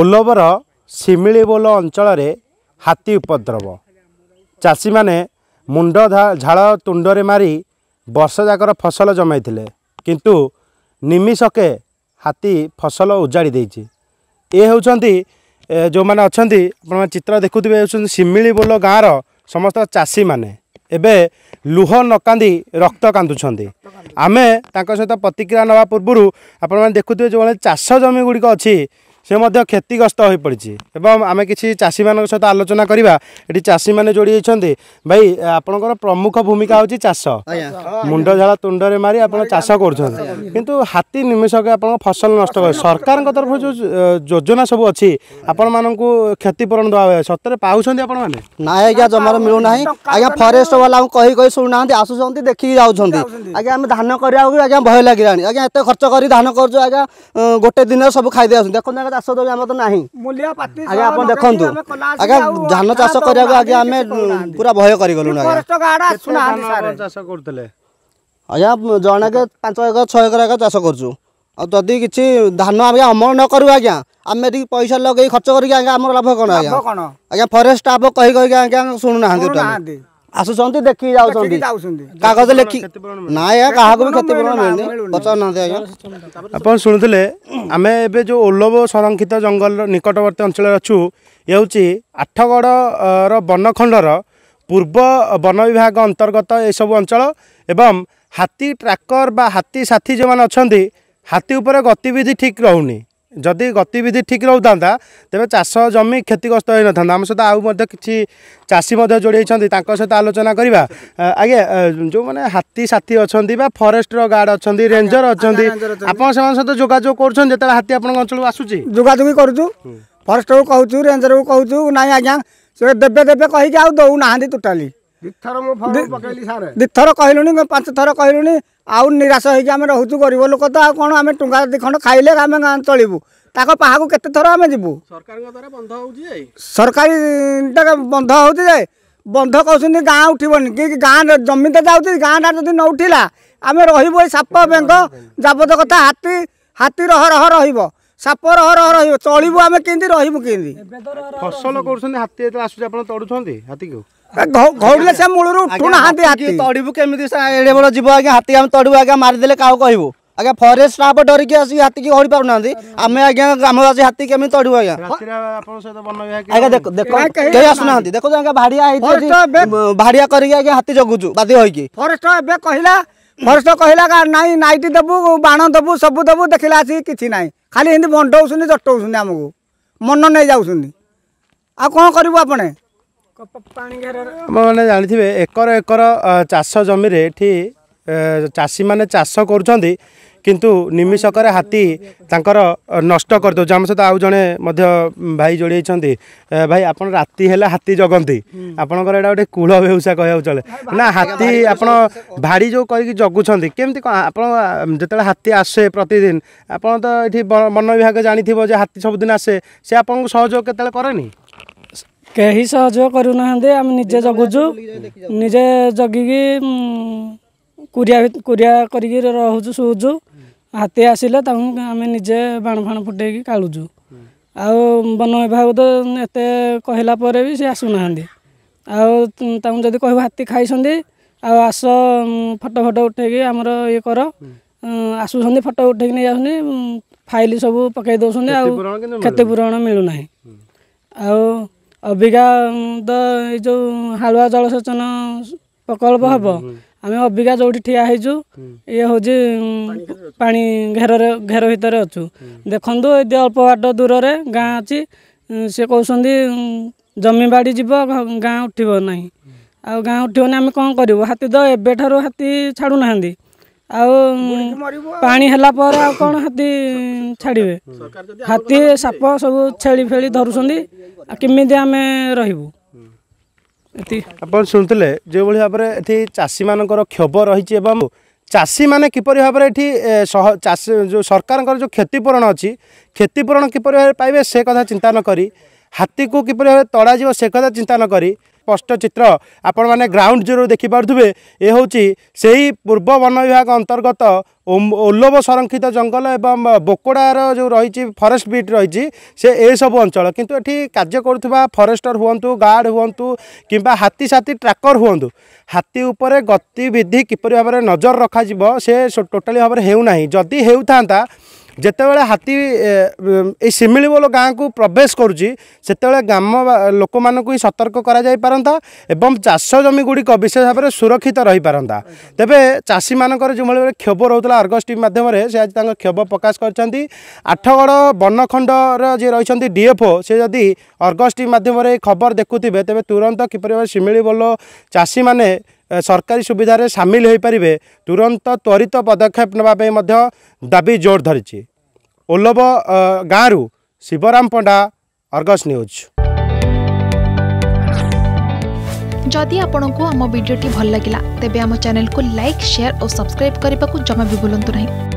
ଓଲବର ବୋଲ ଅଞ୍ଚଳରେ ହାତୀ ଉପଦ୍ରବ ଚାଷୀମାନେ ମୁଣ୍ଡ ଝାଳ ତୁଣ୍ଡରେ ମାରି ଯାକର ଫସଲ ଜମାଇଥିଲେ କିନ୍ତୁ ନିମିଷକେ ହାତୀ ଫସଲ ଉଜାଡ଼ି ଦେଇଛି ଏ ହେଉଛନ୍ତି ଯେଉଁମାନେ ଅଛନ୍ତି ଆପଣମାନେ ଚିତ୍ର ଦେଖୁଥିବେ ହେଉଛନ୍ତି ବୋଲ ଗାଁର ସମସ୍ତ ଚାଷୀମାନେ ଏବେ ଲୁହ ନ କାନ୍ଦି ରକ୍ତ କାନ୍ଦୁଛନ୍ତି ଆମେ ତାଙ୍କ ସହିତ ପ୍ରତିକ୍ରିୟା ନେବା ପୂର୍ବରୁ ଆପଣମାନେ ଦେଖୁଥିବେ ଯେଉଁଭଳି ଚାଷ ଜମି ଗୁଡ଼ିକ ଅଛି সে মধ্যে ক্ষতিগ্রস্ত হয়ে পড়ছে এবং আমি কিছু চাষীমানক সহ আলোচনা করা এটি চাষী মানে যোড়ি হয়েছেন ভাই আপনার প্রমুখ ভূমিকা হচ্ছে চাষ মুন্ড ঝাড়া তুণ্ডরে মারি আপনার চাষ করছেন কিন্তু হাতি নিমিষকে আপনার ফসল নষ্ট করে সরকার তরফ যে যোজনা সব অছি আপন মানুষ ক্ষতিপূরণ দেওয়া সত্যি পাচ্ছেন আপনার মানে না আজ্ঞা জমার মিলু না আজ্ঞা ফরেস্ট বালা কহি কহি শুনু না আসুচান দেখি যাচ্ছেন আজ্ঞা আমি ধান করা আজ্ঞা ভয় লাগিলা আজ্ঞা এত খরচ করে ধান করছু আজ্ঞা গোটে দিনের সব খাই দিয়ে দেখুন ଚାଷ ଜମି ଆମର ତ ନାହିଁ ଆଜ୍ଞା ଆପଣ ଦେଖନ୍ତୁ ଆଜ୍ଞା ଧାନ ଚାଷ କରିବାକୁ ଆଜ୍ଞା ଆମେ ପୁରା ଭୟ କରିଗଲୁଣି ଆଜ୍ଞା ଚାଷ କରୁଥିଲେ ଆଜ୍ଞା ଜଣକେ ପାଞ୍ଚ ଏକର ଛଅ ଏକର ଏକର ଚାଷ କରୁଛୁ ଆଉ ଯଦି କିଛି ଧାନ ଆଜ୍ଞା ଅମଳ ନ କରିବୁ ଆଜ୍ଞା ଆମେ ଏଠି ପଇସା ଲଗେଇ ଖର୍ଚ୍ଚ କରିକି ଆଜ୍ଞା ଆମର ଲାଭ କ'ଣ ଆଜ୍ଞା ଆଜ୍ଞା ଫରେଷ୍ଟ ଷ୍ଟାଫ୍ କହି କହିକି ଆଜ୍ଞା ଶୁଣୁନାହାନ୍ତି ଆସୁଛନ୍ତି ଦେଖିକି ଯାଉଛନ୍ତି କାଗଜ ଲେଖି ନା ଆଜ୍ଞା କାହାକୁ ବି କ୍ଷତିପୂରଣ ମିଳୁନି ପଚାରୁନାହାନ୍ତି ଆଜ୍ଞା ଆପଣ ଶୁଣୁଥିଲେ ଆମେ ଏବେ ଯେଉଁ ଉଲ୍ଲଭ ସଂରକ୍ଷିତ ଜଙ୍ଗଲର ନିକଟବର୍ତ୍ତୀ ଅଞ୍ଚଳରେ ଅଛୁ ଏ ହେଉଛି ଆଠଗଡ଼ର ବନଖଣ୍ଡର ପୂର୍ବ ବନ ବିଭାଗ ଅନ୍ତର୍ଗତ ଏସବୁ ଅଞ୍ଚଳ ଏବଂ ହାତୀ ଟ୍ରାକର ବା ହାତୀ ସାଥୀ ଯେଉଁମାନେ ଅଛନ୍ତି ହାତୀ ଉପରେ ଗତିବିଧି ଠିକ୍ ରହୁନି ଯଦି ଗତିବିଧି ଠିକ୍ ରହୁଥାନ୍ତା ତେବେ ଚାଷ ଜମି କ୍ଷତିଗ୍ରସ୍ତ ହୋଇନଥାନ୍ତା ଆମ ସହିତ ଆଉ ମଧ୍ୟ କିଛି ଚାଷୀ ମଧ୍ୟ ଯୋଡ଼ିଛନ୍ତି ତାଙ୍କ ସହିତ ଆଲୋଚନା କରିବା ଆଜ୍ଞା ଯେଉଁମାନେ ହାତୀ ସାଥୀ ଅଛନ୍ତି ବା ଫରେଷ୍ଟର ଗାର୍ଡ଼ ଅଛନ୍ତି ରେଞ୍ଜର ଅଛନ୍ତି ଆପଣ ସେମାନଙ୍କ ସହିତ ଯୋଗାଯୋଗ କରୁଛନ୍ତି ଯେତେବେଳେ ହାତୀ ଆପଣଙ୍କ ଅଞ୍ଚଳକୁ ଆସୁଛି ଯୋଗାଯୋଗ କରୁଛୁ ଫରେଷ୍ଟରକୁ କହୁଛୁ ରେଞ୍ଜରକୁ କହୁଛୁ ନାଇଁ ଆଜ୍ଞା ସେ ଦେବେ ଦେବେ କହିକି ଆଉ ଦେଉନାହାନ୍ତି ଟୋଟାଲି ଦୁଇଥର କହିଲୁଣି ପାଞ୍ଚ ଥର କହିଲୁଣି ଆଉ ନିରାଶ ହେଇକି ଆମେ ରହୁଛୁ ଗରିବ ଲୋକ ତ ଆଉ କ'ଣ ଆମେ ଟୁଙ୍ଗା ଦୁଇ ଖଣ୍ଡ ଖାଇଲେ ଆମେ ଗାଁ ଚଳିବୁ ତାଙ୍କ ପାହାକୁ କେତେ ଥର ଆମେ ଯିବୁ ସରକାରଙ୍କ ଦ୍ୱାରା ବନ୍ଧ ହେଉଛି ସରକାରୀଟା ବନ୍ଧ ହେଉଛି ଯେ ବନ୍ଧ କହୁଛନ୍ତି ଗାଁ ଉଠିବନି କି ଗାଁ ଜମି ତ ଯାଉଛି ଗାଁଟା ଯଦି ନ ଉଠିଲା ଆମେ ରହିବୁ ଏ ସାପ ବେଙ୍ଗ ଯାବତ କଥା ହାତୀ ହାତୀ ରହ ରହ ରହିବ ସାପ ରହ ରହ ରହିବ ଚଳିବୁ ଆମେ କେମିତି ରହିବୁ କେମିତି ଫସଲ କରୁଛନ୍ତି ହାତୀ ଯେତେବେଳେ ଆସୁଛି ଆପଣ ତଡ଼ୁଛନ୍ତି ହାତୀକୁ ଘଉଡ଼ିଲେ ସେ ମୂଳରୁ ଉଠୁନା ହାତୀ ହାତୀ ତଡ଼ିବୁ କେମିତି ଏଡ଼େ ବଡ଼ ଯିବ ଆଜ୍ଞା ହାତୀ ଆମେ ତଡ଼ିବୁ ଆଜ୍ଞା ମାରିଦେଲେ କାହାକୁ କହିବୁ ଆଜ୍ଞା ଫରେଷ୍ଟ ଷ୍ଟାଫ୍ ଡରିକି ଆସିକି ହାତୀକି ହରି ପାରୁନାହାନ୍ତି ଆମେ ଆଜ୍ଞା ଗ୍ରାମବାସୀ ହାତୀ କେମିତି ତଡ଼ିବୁ ଆଜ୍ଞା ଆଜ୍ଞା ଦେଖ ଦେଖ କେହି ଆସୁନାହାନ୍ତି ଦେଖନ୍ତୁ ଆଜ୍ଞା ଭାଡ଼ିଆ ହେଇଛି ଭାଡ଼ିଆ କରିକି ଆଜ୍ଞା ହାତୀ ଜଗୁଛୁ ବାଧ୍ୟ ହୋଇକି ଫରେଷ୍ଟ ଏବେ କହିଲା ଫରେଷ୍ଟ କହିଲା ନାଇଁ ନାଇଟି ଦେବୁ ବାଣ ଦେବୁ ସବୁ ଦେବୁ ଦେଖିଲା ଆସିକି କିଛି ନାହିଁ ଖାଲି ଏମିତି ବଣ୍ଟଉଛନ୍ତି ଜଟଉଛନ୍ତି ଆମକୁ ମନ ନେଇଯାଉଛନ୍ତି ଆଉ କ'ଣ କରିବୁ ଆପଣ ଆପଣମାନେ ଜାଣିଥିବେ ଏକର ଏକର ଚାଷ ଜମିରେ ଏଠି ଚାଷୀମାନେ ଚାଷ କରୁଛନ୍ତି କିନ୍ତୁ ନିମିଷକରେ ହାତୀ ତାଙ୍କର ନଷ୍ଟ କରିଦେଉଛି ଆମ ସହିତ ଆଉ ଜଣେ ମଧ୍ୟ ଭାଇ ଯୋଡ଼ିଛନ୍ତି ଭାଇ ଆପଣ ରାତି ହେଲେ ହାତୀ ଜଗନ୍ତି ଆପଣଙ୍କର ଏଇଟା ଗୋଟେ କୂଳ ବେଉସା କହିବାକୁ ଚଳେ ନା ହାତୀ ଆପଣ ଭାଡ଼ି ଯେଉଁ କରିକି ଜଗୁଛନ୍ତି କେମିତି କ'ଣ ଆପଣ ଯେତେବେଳେ ହାତୀ ଆସେ ପ୍ରତିଦିନ ଆପଣ ତ ଏଠି ବନ ବିଭାଗ ଜାଣିଥିବ ଯେ ହାତୀ ସବୁଦିନ ଆସେ ସେ ଆପଣଙ୍କୁ ସହଯୋଗ କେତେବେଳେ କରେନି କେହି ସହଯୋଗ କରୁନାହାନ୍ତି ଆମେ ନିଜେ ଜଗୁଛୁ ନିଜେ ଜଗିକି କୁରିଆ କୁରିଆ କରିକି ରହୁଛୁ ଶୋଉଛୁ ହାତୀ ଆସିଲେ ତାଙ୍କୁ ଆମେ ନିଜେ ବାଣ ଫାଣ ଫୁଟେଇକି କାଳୁଛୁ ଆଉ ବନ ବିଭାଗ ତ ଏତେ କହିଲା ପରେ ବି ସେ ଆସୁନାହାନ୍ତି ଆଉ ତାଙ୍କୁ ଯଦି କହିବ ହାତୀ ଖାଇଛନ୍ତି ଆଉ ଆସ ଫଟୋ ଫଟୋ ଉଠେଇକି ଆମର ଇଏ କର ଆସୁଛନ୍ତି ଫଟୋ ଉଠେଇକି ନେଇ ଯାଉଛନ୍ତି ଫାଇଲ୍ ସବୁ ପକେଇ ଦେଉଛନ୍ତି ଆଉ କ୍ଷତିପୂରଣ ମିଳୁନାହିଁ ଆଉ ଅବିକା ତ ଏଇ ଯେଉଁ ହାଳୁଆ ଜଳସେଚନ ପ୍ରକଳ୍ପ ହେବ ଆମେ ଅବିକା ଯେଉଁଠି ଠିଆ ହେଇଛୁ ଇଏ ହେଉଛି ପାଣି ଘେରରେ ଘେର ଭିତରେ ଅଛୁ ଦେଖନ୍ତୁ ଏତେ ଅଳ୍ପ ବାଟ ଦୂରରେ ଗାଁ ଅଛି ସେ କହୁଛନ୍ତି ଜମି ବାଡ଼ି ଯିବ ଗାଁ ଉଠିବ ନାହିଁ ଆଉ ଗାଁ ଉଠିବନି ଆମେ କ'ଣ କରିବୁ ହାତୀ ତ ଏବେଠାରୁ ହାତୀ ଛାଡ଼ୁନାହାନ୍ତି ଆଉ ପାଣି ହେଲା ପରେ ଆଉ କ'ଣ ହାତୀ ଛାଡ଼ିବେ ହାତୀ ସାପ ସବୁ ଛେଳି ଫେଳି ଧରୁଛନ୍ତି ଆଉ କେମିତି ଆମେ ରହିବୁ ଏଠି ଆପଣ ଶୁଣୁଥିଲେ ଯେଉଁଭଳି ଭାବରେ ଏଠି ଚାଷୀମାନଙ୍କର କ୍ଷୋଭ ରହିଛି ଏବଂ ଚାଷୀମାନେ କିପରି ଭାବରେ ଏଠି ଚାଷୀ ଯେଉଁ ସରକାରଙ୍କର ଯେଉଁ କ୍ଷତିପୂରଣ ଅଛି କ୍ଷତିପୂରଣ କିପରି ଭାବରେ ପାଇବେ ସେ କଥା ଚିନ୍ତା ନକରି ହାତୀକୁ କିପରି ଭାବରେ ତଡ଼ାଯିବ ସେ କଥା ଚିନ୍ତା ନକରି ସ୍ପଷ୍ଟ ଚିତ୍ର ଆପଣମାନେ ଗ୍ରାଉଣ୍ଡ ଜିରୋରୁ ଦେଖିପାରୁଥିବେ ଏ ହେଉଛି ସେହି ପୂର୍ବ ବନ ବିଭାଗ ଅନ୍ତର୍ଗତ ଓଲ୍ଲୋବ ସଂରକ୍ଷିତ ଜଙ୍ଗଲ ଏବଂ ବୋକଡ଼ାର ଯେଉଁ ରହିଛି ଫରେଷ୍ଟ ବିଟ୍ ରହିଛି ସେ ଏସବୁ ଅଞ୍ଚଳ କିନ୍ତୁ ଏଠି କାର୍ଯ୍ୟ କରୁଥିବା ଫରେଷ୍ଟର ହୁଅନ୍ତୁ ଗାର୍ଡ଼ ହୁଅନ୍ତୁ କିମ୍ବା ହାତୀ ସାଥୀ ଟ୍ରାକର ହୁଅନ୍ତୁ ହାତୀ ଉପରେ ଗତିବିଧି କିପରି ଭାବରେ ନଜର ରଖାଯିବ ସେ ଟୋଟାଲି ଭାବରେ ହେଉନାହିଁ ଯଦି ହେଉଥାନ୍ତା ଯେତେବେଳେ ହାତୀ ଏଇ ସିମିଳିବୋଲ ଗାଁକୁ ପ୍ରବେଶ କରୁଛି ସେତେବେଳେ ଗ୍ରାମ ଲୋକମାନଙ୍କୁ ହିଁ ସତର୍କ କରାଯାଇପାରନ୍ତା ଏବଂ ଚାଷ ଜମିଗୁଡ଼ିକ ବିଶେଷ ଭାବରେ ସୁରକ୍ଷିତ ରହିପାରନ୍ତା ତେବେ ଚାଷୀମାନଙ୍କର ଯେଉଁଭଳି ଭାବରେ କ୍ଷୋଭ ରହୁଥିଲା ଅର୍ଗଷ୍ଟ ଟିମ୍ ମାଧ୍ୟମରେ ସେ ଆଜି ତାଙ୍କ କ୍ଷୋଭ ପ୍ରକାଶ କରିଛନ୍ତି ଆଠଗଡ଼ ବନଖଣ୍ଡର ଯିଏ ରହିଛନ୍ତି ଡିଏଫ୍ଓ ସେ ଯଦି ଅର୍ଗଷ୍ଟ ଟିମ୍ ମାଧ୍ୟମରେ ଖବର ଦେଖୁଥିବେ ତେବେ ତୁରନ୍ତ କିପରି ଭାବେ ସିମିଳିବୋଲ ଚାଷୀମାନେ ସରକାରୀ ସୁବିଧାରେ ସାମିଲ ହୋଇପାରିବେ ତୁରନ୍ତ ତ୍ୱରିତ ପଦକ୍ଷେପ ନେବା ପାଇଁ ମଧ୍ୟ ଦାବି ଜୋର ଧରିଛି ଓଲବ ଗାଁରୁ ଶିବରାମ ପଣ୍ଡା ଅର୍ଗସ୍ ନ୍ୟୁଜ୍ ଯଦି ଆପଣଙ୍କୁ ଆମ ଭିଡ଼ିଓଟି ଭଲ ଲାଗିଲା ତେବେ ଆମ ଚ୍ୟାନେଲକୁ ଲାଇକ୍ ସେୟାର ଓ ସବସ୍କ୍ରାଇବ୍ କରିବାକୁ ଜମା ବି ଭୁଲନ୍ତୁ ନାହିଁ